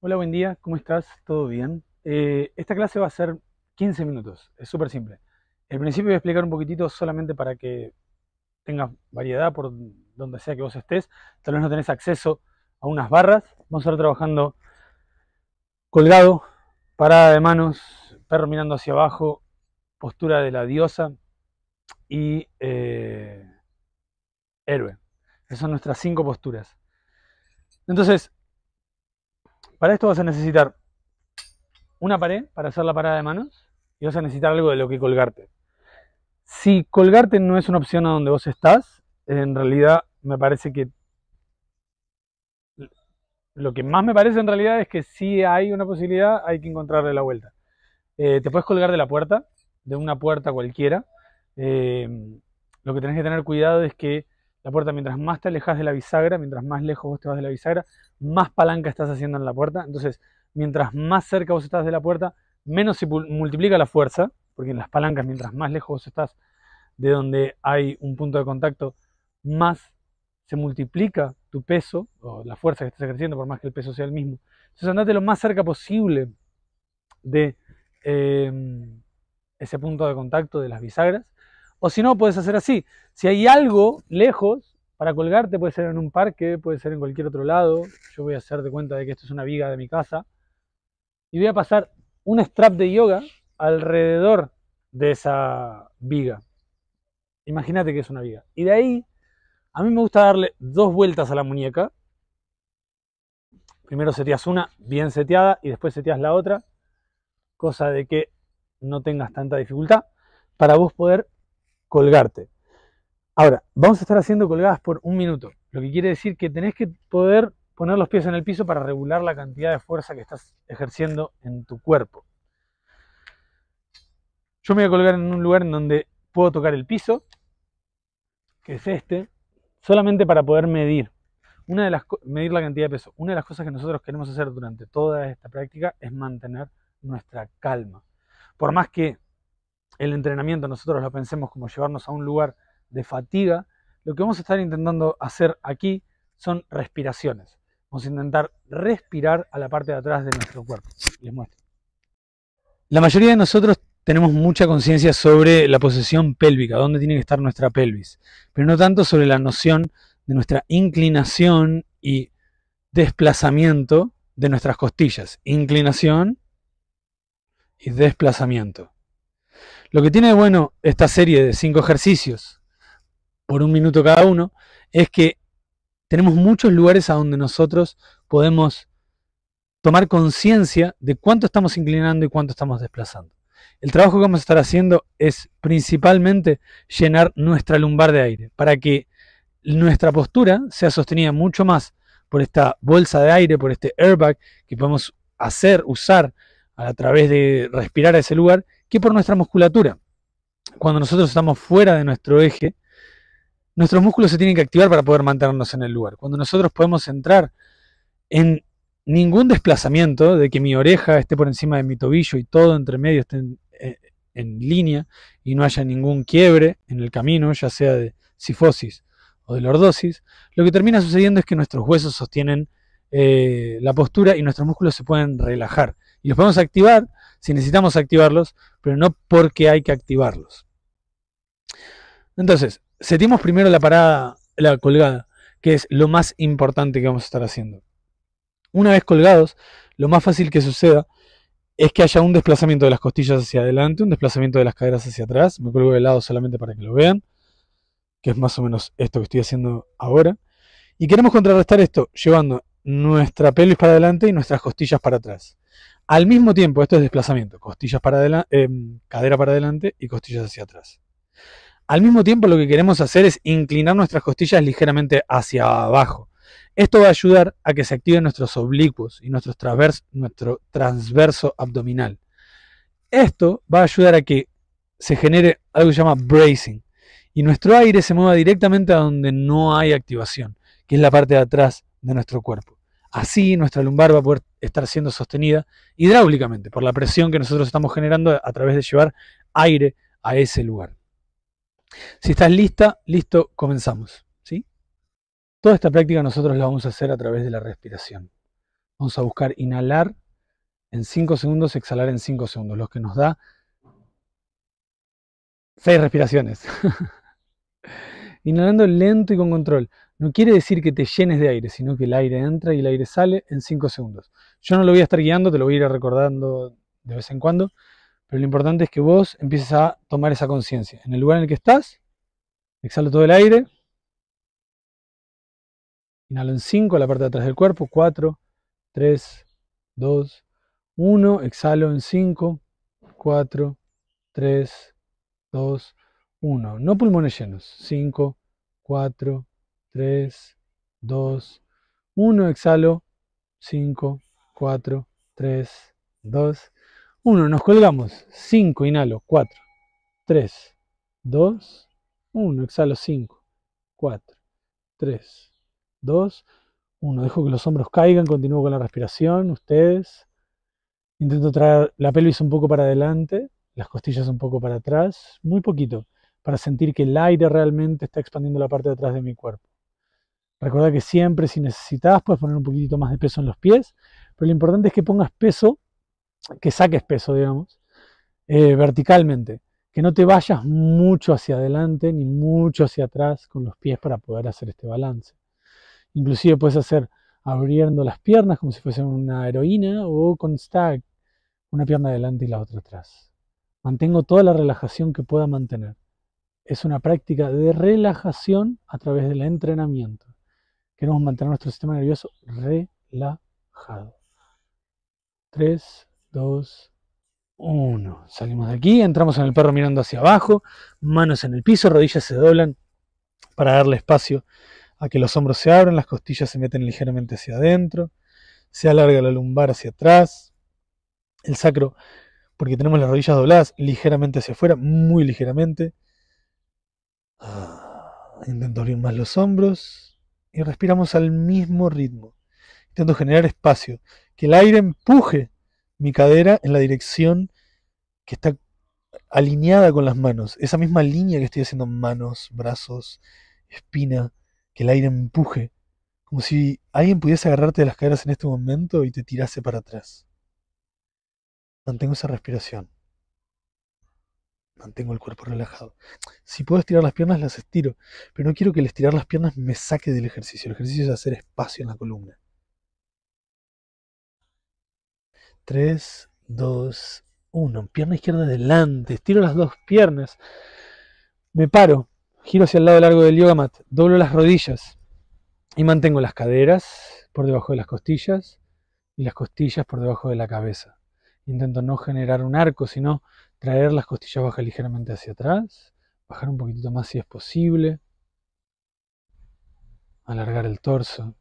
Hola, buen día, ¿cómo estás? ¿Todo bien? Eh, esta clase va a ser 15 minutos, es súper simple. el principio voy a explicar un poquitito solamente para que tengas variedad por donde sea que vos estés. Tal vez no tenés acceso a unas barras. Vamos a estar trabajando colgado, parada de manos, perro mirando hacia abajo, postura de la diosa y eh, héroe. Esas son nuestras cinco posturas. Entonces, para esto vas a necesitar una pared para hacer la parada de manos y vas a necesitar algo de lo que colgarte. Si colgarte no es una opción a donde vos estás, en realidad me parece que lo que más me parece en realidad es que si hay una posibilidad, hay que encontrarle la vuelta. Eh, te puedes colgar de la puerta, de una puerta cualquiera. Eh, lo que tenés que tener cuidado es que la puerta, mientras más te alejas de la bisagra, mientras más lejos vos te vas de la bisagra, más palanca estás haciendo en la puerta. Entonces, mientras más cerca vos estás de la puerta, menos se multiplica la fuerza, porque en las palancas, mientras más lejos vos estás de donde hay un punto de contacto, más se multiplica tu peso o la fuerza que estás ejerciendo, por más que el peso sea el mismo. Entonces, andate lo más cerca posible de em, ese punto de contacto de las bisagras o si no, puedes hacer así. Si hay algo lejos para colgarte, puede ser en un parque, puede ser en cualquier otro lado. Yo voy a hacerte cuenta de que esto es una viga de mi casa. Y voy a pasar un strap de yoga alrededor de esa viga. Imagínate que es una viga. Y de ahí, a mí me gusta darle dos vueltas a la muñeca. Primero seteas una bien seteada y después seteas la otra. Cosa de que no tengas tanta dificultad para vos poder colgarte. Ahora, vamos a estar haciendo colgadas por un minuto, lo que quiere decir que tenés que poder poner los pies en el piso para regular la cantidad de fuerza que estás ejerciendo en tu cuerpo. Yo me voy a colgar en un lugar en donde puedo tocar el piso, que es este, solamente para poder medir. Una de las, medir la cantidad de peso. Una de las cosas que nosotros queremos hacer durante toda esta práctica es mantener nuestra calma. Por más que el entrenamiento nosotros lo pensemos como llevarnos a un lugar de fatiga, lo que vamos a estar intentando hacer aquí son respiraciones. Vamos a intentar respirar a la parte de atrás de nuestro cuerpo. Les muestro. La mayoría de nosotros tenemos mucha conciencia sobre la posición pélvica, dónde tiene que estar nuestra pelvis, pero no tanto sobre la noción de nuestra inclinación y desplazamiento de nuestras costillas. Inclinación y desplazamiento. Lo que tiene de bueno esta serie de cinco ejercicios, por un minuto cada uno, es que tenemos muchos lugares a donde nosotros podemos tomar conciencia de cuánto estamos inclinando y cuánto estamos desplazando. El trabajo que vamos a estar haciendo es principalmente llenar nuestra lumbar de aire para que nuestra postura sea sostenida mucho más por esta bolsa de aire, por este airbag que podemos hacer, usar a través de respirar a ese lugar que por nuestra musculatura. Cuando nosotros estamos fuera de nuestro eje, nuestros músculos se tienen que activar para poder mantenernos en el lugar. Cuando nosotros podemos entrar en ningún desplazamiento de que mi oreja esté por encima de mi tobillo y todo entre medio esté en, eh, línea y no haya ningún quiebre en el camino, ya sea de sifosis o de lordosis, lo que termina sucediendo es que nuestros huesos sostienen eh, la postura y nuestros músculos se pueden relajar. Y los podemos activar si necesitamos activarlos, pero no porque hay que activarlos. Entonces, sentimos primero la parada, la colgada, que es lo más importante que vamos a estar haciendo. Una vez colgados, lo más fácil que suceda es que haya un desplazamiento de las costillas hacia adelante, un desplazamiento de las caderas hacia atrás. Me colgo de lado solamente para que lo vean, que es más o menos esto que estoy haciendo ahora. Y queremos contrarrestar esto llevando nuestra pelvis para adelante y nuestras costillas para atrás. Al mismo tiempo, esto es desplazamiento, costillas para adelante, eh, cadera para adelante y costillas hacia atrás. Al mismo tiempo, lo que queremos hacer es inclinar nuestras costillas ligeramente hacia abajo. Esto va a ayudar a que se activen nuestros oblicuos y nuestro transverso abdominal. Esto va a ayudar a que se genere algo que se llama bracing y nuestro aire se mueva directamente a donde no hay activación, que es la parte de atrás de nuestro cuerpo. Así nuestra lumbar va a poder estar siendo sostenida hidráulicamente por la presión que nosotros estamos generando a través de llevar aire a ese lugar. Si estás lista, listo, comenzamos. ¿sí? Toda esta práctica nosotros la vamos a hacer a través de la respiración. Vamos a buscar inhalar en 5 segundos, exhalar en 5 segundos, lo que nos da 6 respiraciones. Inhalando lento y con control no quiere decir que te llenes de aire, sino que el aire entra y el aire sale en 5 segundos. Yo no lo voy a estar guiando, te lo voy a ir recordando de vez en cuando, pero lo importante es que vos empieces a tomar esa conciencia. En el lugar en el que estás, exhalo todo el aire. Inhalo en 5, la parte de atrás del cuerpo, 4, 3, 2, 1. Exhalo en 5, 4, 3, 2, 1. No pulmones llenos. 5, 4, 3. 3, 2, 1. Exhalo. 5, 4, 3, 2, 1. Nos colgamos. 5, inhalo. 4, 3, 2, 1. Exhalo. 5, 4, 3, 2, 1. Dejo que los hombros caigan. Continúo con la respiración. Ustedes. Intento traer la pelvis un poco para adelante, las costillas un poco para atrás, muy poquito, para sentir que el aire realmente está expandiendo la parte de atrás de mi cuerpo. Recuerda que siempre si necesitas puedes poner un poquitito más de peso en los pies, pero lo importante es que pongas peso, que saques peso, digamos, eh, verticalmente, que no te vayas mucho hacia adelante ni mucho hacia atrás con los pies para poder hacer este balance. Inclusive puedes hacer abriendo las piernas como si fuese una heroína o con stack. una pierna adelante y la otra atrás. Mantengo toda la relajación que pueda mantener. Es una práctica de relajación a través del entrenamiento. Queremos mantener nuestro sistema nervioso relajado. 3, 2, 1. Salimos de aquí, entramos en el perro mirando hacia abajo, manos en el piso, rodillas se doblan para darle espacio a que los hombros se abran, las costillas se meten ligeramente hacia adentro, se alarga la lumbar hacia atrás, el sacro, porque tenemos las rodillas dobladas ligeramente hacia afuera, muy ligeramente. Ah, intento abrir más los hombros y respiramos al mismo ritmo. Intento generar espacio, que el aire empuje mi cadera en la dirección que está alineada con las manos, esa misma línea que estoy haciendo manos, brazos, espina, que el aire empuje, como si alguien pudiese agarrarte de las caderas en este momento y te tirase para atrás. Mantengo esa respiración. Mantengo el cuerpo relajado. Si puedo estirar las piernas, las estiro, pero no quiero que el estirar las piernas me saque del ejercicio. El ejercicio es hacer espacio en la columna. 3, 2, 1. Pierna izquierda adelante. Estiro las dos piernas. Me paro. Giro hacia el lado largo del yoga mat. Doblo las rodillas. Y mantengo las caderas por debajo de las costillas y las costillas por debajo de la cabeza. Intento no generar un arco, sino traer las costillas bajas ligeramente hacia atrás, bajar un poquitito más si es posible, alargar el torso.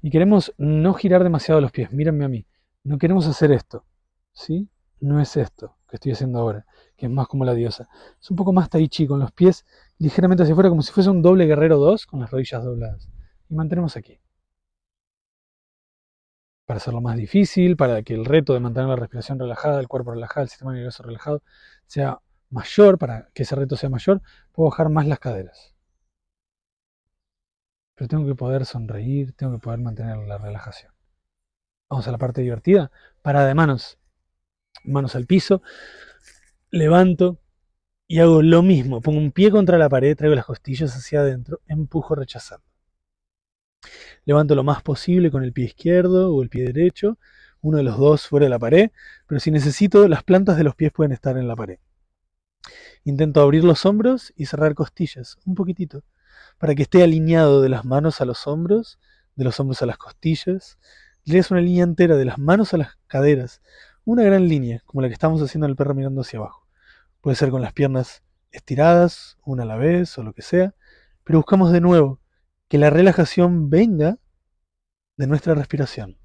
Y queremos no girar demasiado los pies, mírenme a mí, no queremos hacer esto, ¿sí? No es esto que estoy haciendo ahora, que es más como la diosa. Es un poco más tai chi, con los pies ligeramente hacia afuera, como si fuese un doble guerrero 2 con las rodillas dobladas. Y mantenemos aquí para hacerlo más difícil, para que el reto de mantener la respiración relajada, el cuerpo relajado, el sistema nervioso relajado sea mayor, para que ese reto sea mayor, puedo bajar más las caderas. Pero tengo que poder sonreír, tengo que poder mantener la relajación. Vamos a la parte divertida. Para de manos. Manos al piso. Levanto y hago lo mismo. Pongo un pie contra la pared, traigo las costillas hacia adentro, empujo rechazando. Levanto lo más posible con el pie izquierdo o el pie derecho, uno de los dos fuera de la pared, pero si necesito, las plantas de los pies pueden estar en la pared. Intento abrir los hombros y cerrar costillas, un poquitito, para que esté alineado de las manos a los hombros, de los hombros a las costillas. es una línea entera de las manos a las caderas, una gran línea, como la que estamos haciendo en el perro mirando hacia abajo. Puede ser con las piernas estiradas, una a la vez o lo que sea, pero buscamos de nuevo que la relajación venga de nuestra respiración.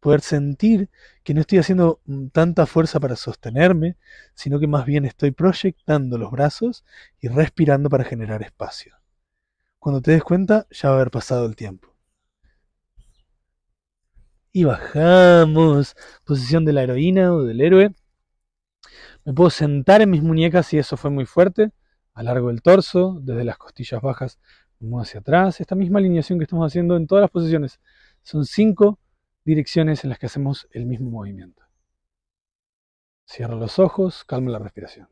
Poder sentir que no estoy haciendo mm, tanta fuerza para sostenerme, sino que más bien estoy proyectando los brazos y respirando para generar espacio. Cuando te des cuenta, ya va a haber pasado el tiempo. Y bajamos, posición de la heroína o del héroe. Me puedo sentar en mis muñecas y eso fue muy fuerte. Alargo el torso, desde las costillas bajas Vamos hacia atrás, esta misma alineación que estamos haciendo en todas las posiciones. Son cinco direcciones en las que hacemos el mismo movimiento. Cierra los ojos, calma la respiración.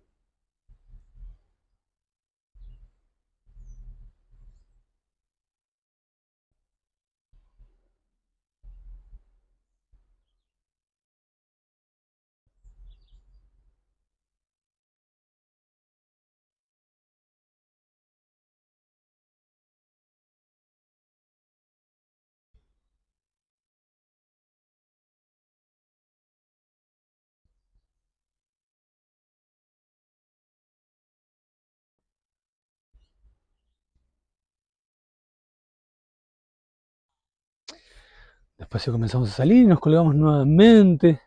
Después Despacio comenzamos a salir, nos colgamos nuevamente.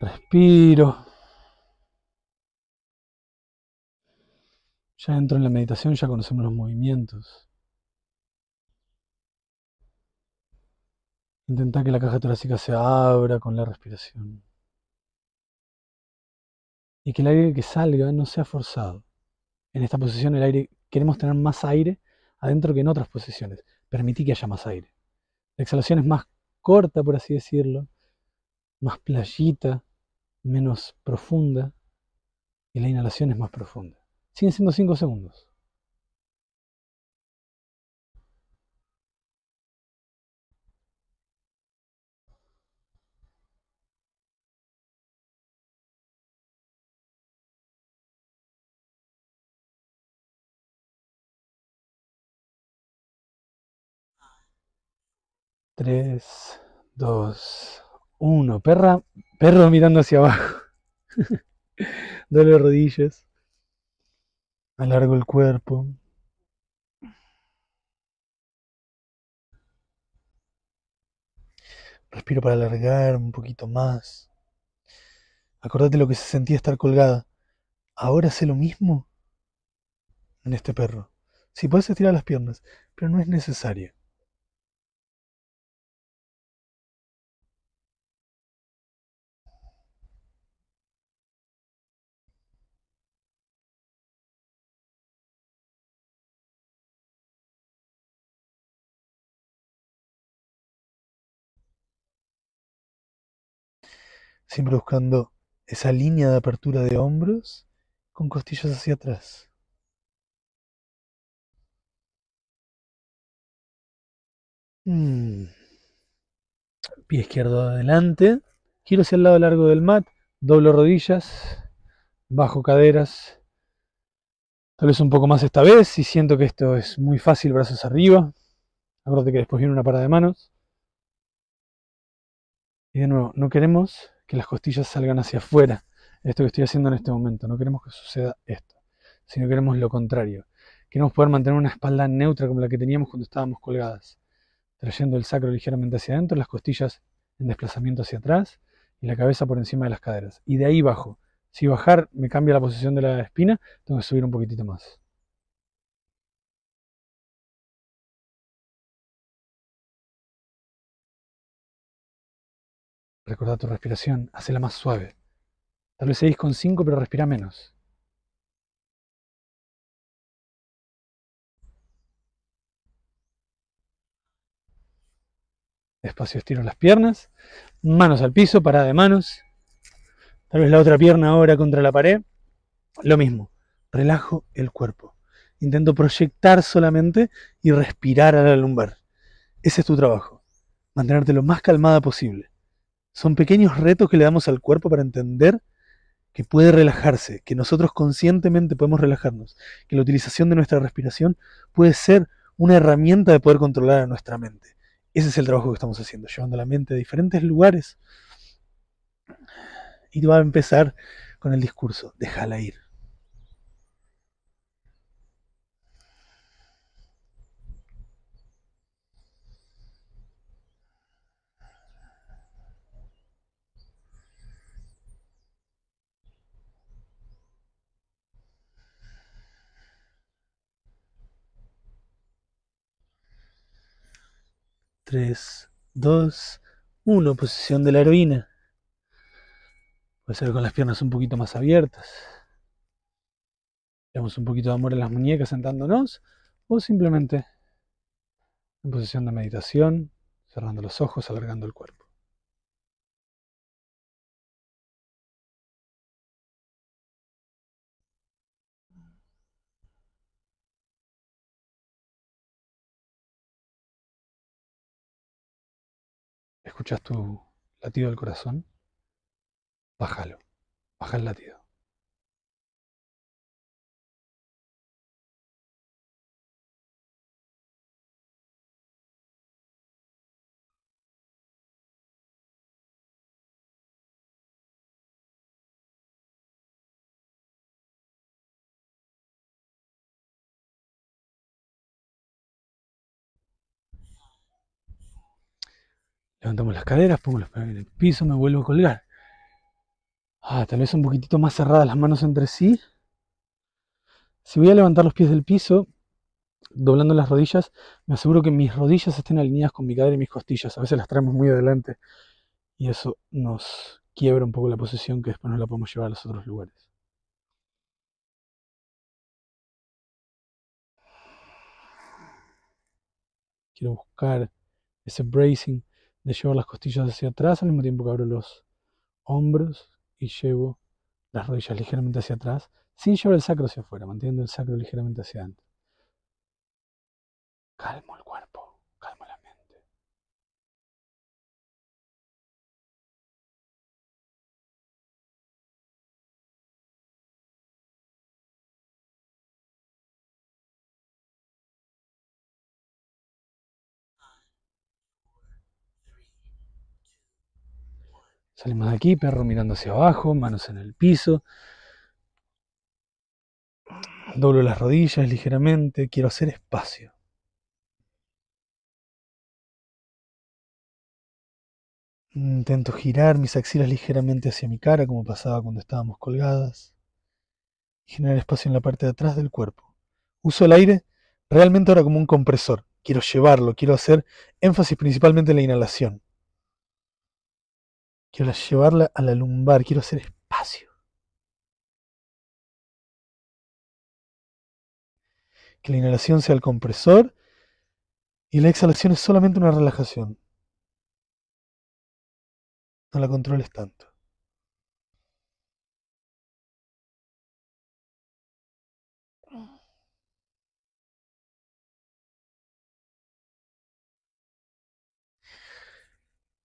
Respiro. Ya entro en la meditación, ya conocemos los movimientos. Intentar que la caja torácica se abra con la respiración. Y que el aire que salga no sea forzado. En esta posición el aire queremos tener más aire adentro que en otras posiciones. Permití que haya más aire. La exhalación es más corta, por así decirlo, más playita, menos profunda, y la inhalación es más profunda. Siguen siendo 5 segundos. 3, 2, 1. Perra, perro mirando hacia abajo. Doble rodillas. Alargo el cuerpo. Respiro para alargar un poquito más. Acordate lo que se sentía estar colgada. Ahora sé lo mismo en este perro. Si puedes estirar las piernas, pero no es necesario. siempre buscando esa línea de apertura de hombros con costillas hacia atrás. Mm. Pie izquierdo adelante, giro hacia el lado largo del mat, doblo rodillas, bajo caderas, tal vez un poco más esta vez, si siento que esto es muy fácil, brazos arriba, acuérdate que después viene una parada de manos. Y de nuevo, no queremos que las costillas salgan hacia afuera. Esto que estoy haciendo en este momento. No queremos que suceda esto, sino queremos lo contrario. Queremos poder mantener una espalda neutra como la que teníamos cuando estábamos colgadas, trayendo el sacro ligeramente hacia adentro, las costillas en desplazamiento hacia atrás y la cabeza por encima de las caderas. Y de ahí bajo. Si bajar me cambia la posición de la espina, tengo que subir un poquitito más. Recuerda tu respiración, hazla más suave. Tal vez seguís con 5, pero respira menos. Despacio estiro las piernas, manos al piso, parada de manos. Tal vez la otra pierna ahora contra la pared. Lo mismo, relajo el cuerpo. Intento proyectar solamente y respirar a la lumbar. Ese es tu trabajo. Mantenerte lo más calmada posible. Son pequeños retos que le damos al cuerpo para entender que puede relajarse, que nosotros conscientemente podemos relajarnos, que la utilización de nuestra respiración puede ser una herramienta de poder controlar a nuestra mente. Ese es el trabajo que estamos haciendo, llevando la mente a diferentes lugares. Y va a empezar con el discurso, déjala ir. 3, 2, 1, posición de la heroína. Puede ser con las piernas un poquito más abiertas. Damos un poquito de amor en las muñecas sentándonos o simplemente en posición de meditación, cerrando los ojos, alargando el cuerpo. escuchas tu latido del corazón, bájalo, baja el latido. Levantamos las caderas, pongo los pies en el piso, me vuelvo a colgar. Ah, tal vez un poquitito más cerradas las manos entre sí. Si voy a levantar los pies del piso, doblando las rodillas, me aseguro que mis rodillas estén alineadas con mi cadera y mis costillas. A veces las traemos muy adelante y eso nos quiebra un poco la posición que después no la podemos llevar a los otros lugares. Quiero buscar ese bracing de llevar las costillas hacia atrás al mismo tiempo que abro los hombros y llevo las rodillas ligeramente hacia atrás, sin llevar el sacro hacia afuera, manteniendo el sacro ligeramente hacia adentro. Calmo el Salimos de aquí, perro mirando hacia abajo, manos en el piso. Doblo las rodillas ligeramente, quiero hacer espacio. Intento girar mis axilas ligeramente hacia mi cara, como pasaba cuando estábamos colgadas. Generar espacio en la parte de atrás del cuerpo. Uso el aire realmente ahora como un compresor. Quiero llevarlo, quiero hacer énfasis principalmente en la inhalación. Quiero llevarla a la lumbar, quiero hacer espacio. Que la inhalación sea el compresor y la exhalación es solamente una relajación. No la controles tanto.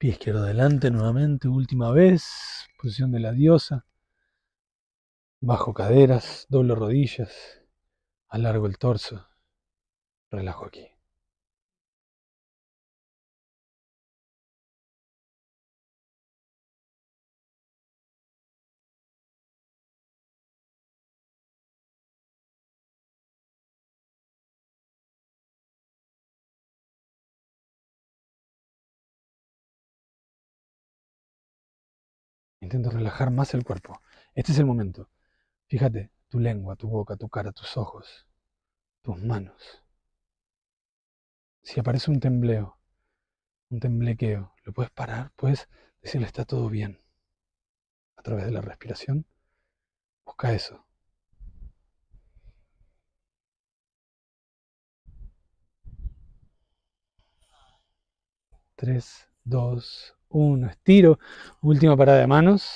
y izquierdo adelante nuevamente, última vez. Posición de la diosa. Bajo caderas, doble rodillas, alargo el torso. Relajo aquí. relajar más el cuerpo. Este es el momento. Fíjate, tu lengua, tu boca, tu cara, tus ojos, tus manos. Si aparece un tembleo, un temblequeo, lo puedes parar, puedes decirle está todo bien. A través de la respiración, busca eso. Tres, dos, un estiro, última parada de manos.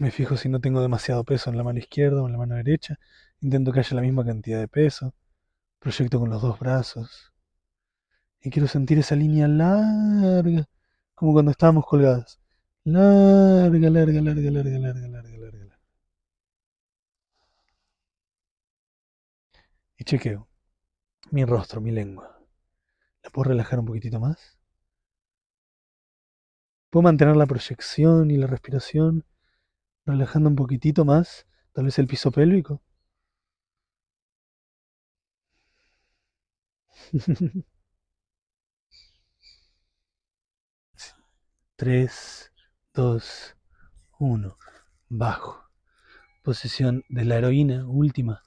Me fijo si no tengo demasiado peso en la mano izquierda o en la mano derecha. Intento que haya la misma cantidad de peso. Proyecto con los dos brazos. Y quiero sentir esa línea larga, como cuando estábamos colgados. Larga, larga, larga, larga, larga, larga, larga. Y chequeo. Mi rostro, mi lengua. ¿La puedo relajar un poquitito más? Puedo mantener la proyección y la respiración relajando un poquitito más, tal vez el piso pélvico. Tres. 2, 1, bajo. Posición de la heroína, última.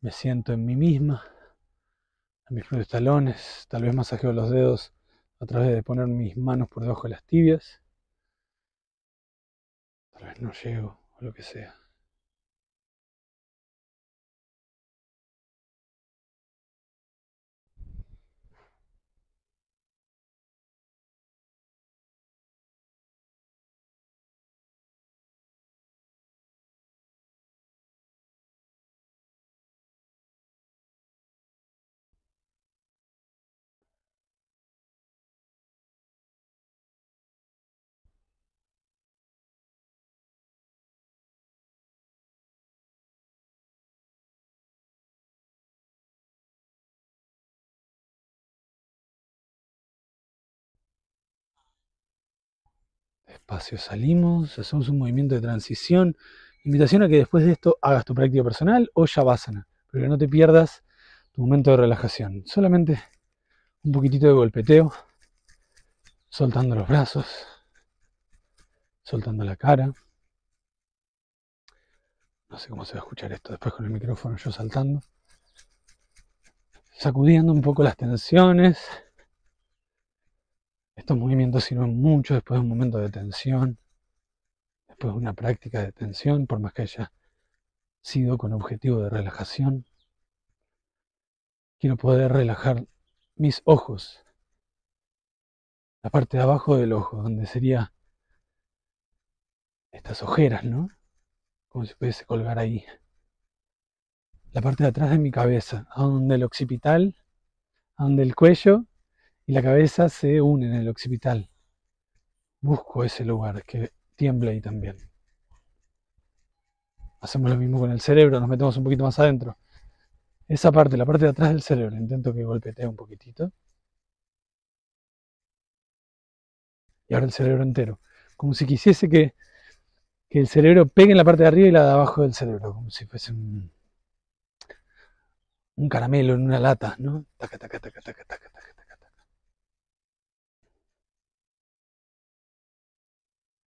Me siento en mí misma, en mis propios talones, tal vez masajeo los dedos a través de poner mis manos por debajo de las tibias. Tal vez no llego o lo que sea. Despacio salimos, hacemos un movimiento de transición. Invitación a que después de esto hagas tu práctica personal o ya vasana pero que no te pierdas tu momento de relajación. Solamente un poquitito de golpeteo, soltando los brazos, soltando la cara. No sé cómo se va a escuchar esto después con el micrófono yo saltando. Sacudiendo un poco las tensiones. Estos movimientos sirven mucho después de un momento de tensión, después de una práctica de tensión, por más que haya sido con objetivo de relajación. Quiero poder relajar mis ojos, la parte de abajo del ojo, donde sería estas ojeras, ¿no? Como si pudiese colgar ahí. La parte de atrás de mi cabeza, donde el occipital, donde el cuello y la cabeza se une en el occipital. Busco ese lugar que tiembla ahí también. Hacemos lo mismo con el cerebro, nos metemos un poquito más adentro. Esa parte, la parte de atrás del cerebro, intento que golpetee un poquitito. Y ahora el cerebro entero. Como si quisiese que, el cerebro pegue en la parte de arriba y la de abajo del cerebro, como si fuese un, un caramelo en una lata, ¿no? Taca, taca, taca, taca, taca, taca.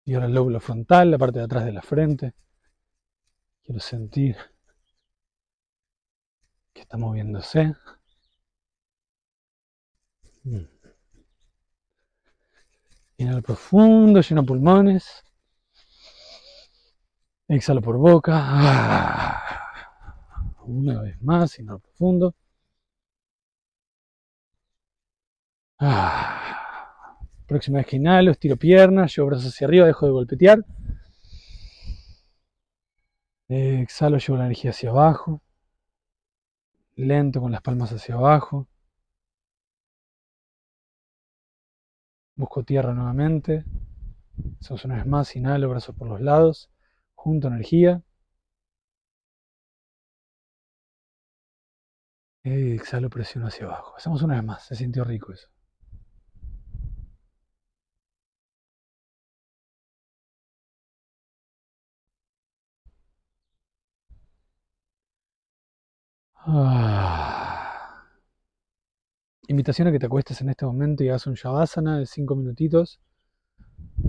Y ahora el lóbulo frontal, la parte de atrás de la frente. Quiero sentir que está moviéndose. Mm. Inhalo profundo, lleno pulmones. Exhalo por boca. Ah. Una vez más, inhalo profundo. Ah. Próxima vez que inhalo, estiro piernas, llevo brazos hacia arriba, dejo de golpetear. Exhalo, llevo la energía hacia abajo. Lento con las palmas hacia abajo. Busco tierra nuevamente. Hacemos una vez más, inhalo, brazos por los lados. Junto energía. Exhalo, presiono hacia abajo. Hacemos una vez más, se sintió rico eso. Ah. Invitación a que te acuestes en este momento y hagas un Shavasana de 5 minutitos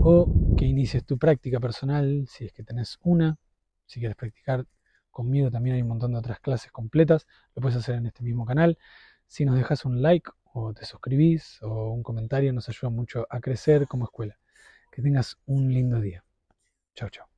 o que inicies tu práctica personal si es que tenés una. Si quieres practicar conmigo también hay un montón de otras clases completas. Lo puedes hacer en este mismo canal. Si nos dejas un like o te suscribís o un comentario nos ayuda mucho a crecer como escuela. Que tengas un lindo día. Chao, chao.